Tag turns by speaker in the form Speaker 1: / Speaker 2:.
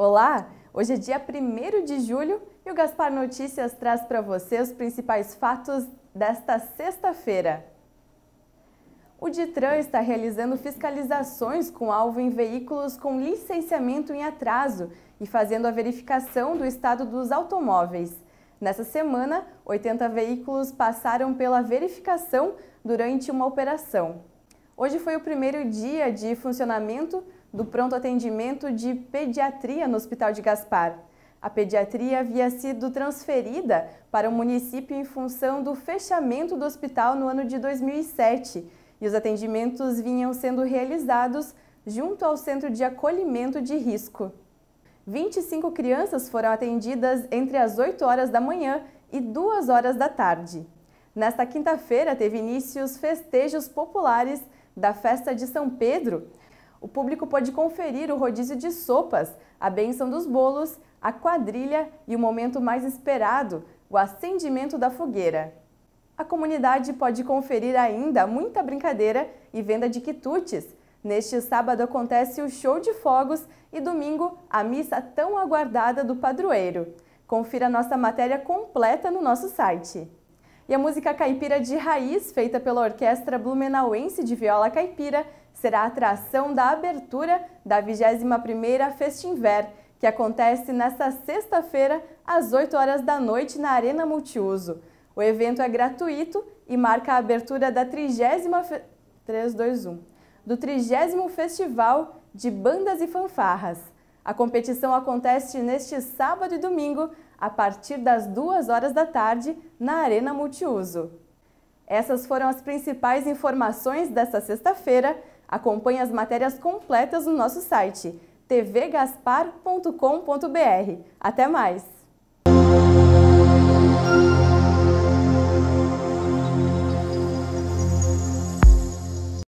Speaker 1: Olá! Hoje é dia 1 de julho e o Gaspar Notícias traz para você os principais fatos desta sexta-feira. O Detran está realizando fiscalizações com alvo em veículos com licenciamento em atraso e fazendo a verificação do estado dos automóveis. Nessa semana, 80 veículos passaram pela verificação durante uma operação. Hoje foi o primeiro dia de funcionamento do pronto atendimento de pediatria no Hospital de Gaspar. A pediatria havia sido transferida para o município em função do fechamento do hospital no ano de 2007 e os atendimentos vinham sendo realizados junto ao Centro de Acolhimento de Risco. 25 crianças foram atendidas entre as 8 horas da manhã e 2 horas da tarde. Nesta quinta-feira, teve início os festejos populares da Festa de São Pedro, o público pode conferir o rodízio de sopas, a benção dos bolos, a quadrilha e o momento mais esperado, o acendimento da fogueira. A comunidade pode conferir ainda muita brincadeira e venda de quitutes. Neste sábado acontece o show de fogos e domingo a missa tão aguardada do padroeiro. Confira nossa matéria completa no nosso site. E a música caipira de raiz, feita pela Orquestra Blumenauense de Viola Caipira, será a atração da abertura da 21ª Festinver, que acontece nesta sexta-feira, às 8 horas da noite, na Arena Multiuso. O evento é gratuito e marca a abertura da 30 fe... 3, 2, 1. do 30 Festival de Bandas e Fanfarras. A competição acontece neste sábado e domingo, a partir das 2 horas da tarde na Arena Multiuso. Essas foram as principais informações desta sexta-feira. Acompanhe as matérias completas no nosso site tvgaspar.com.br. Até mais!